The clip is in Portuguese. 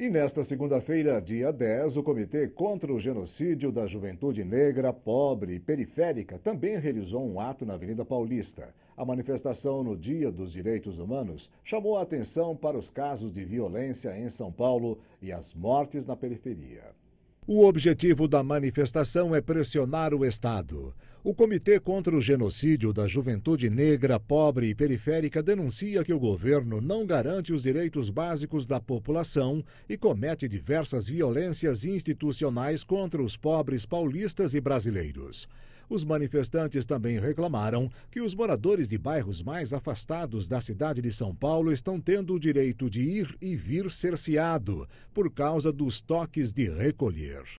E nesta segunda-feira, dia 10, o Comitê contra o Genocídio da Juventude Negra, Pobre e Periférica também realizou um ato na Avenida Paulista. A manifestação no Dia dos Direitos Humanos chamou a atenção para os casos de violência em São Paulo e as mortes na periferia. O objetivo da manifestação é pressionar o Estado. O Comitê contra o Genocídio da Juventude Negra, Pobre e Periférica denuncia que o governo não garante os direitos básicos da população e comete diversas violências institucionais contra os pobres paulistas e brasileiros. Os manifestantes também reclamaram que os moradores de bairros mais afastados da cidade de São Paulo estão tendo o direito de ir e vir cerceado por causa dos toques de recolher.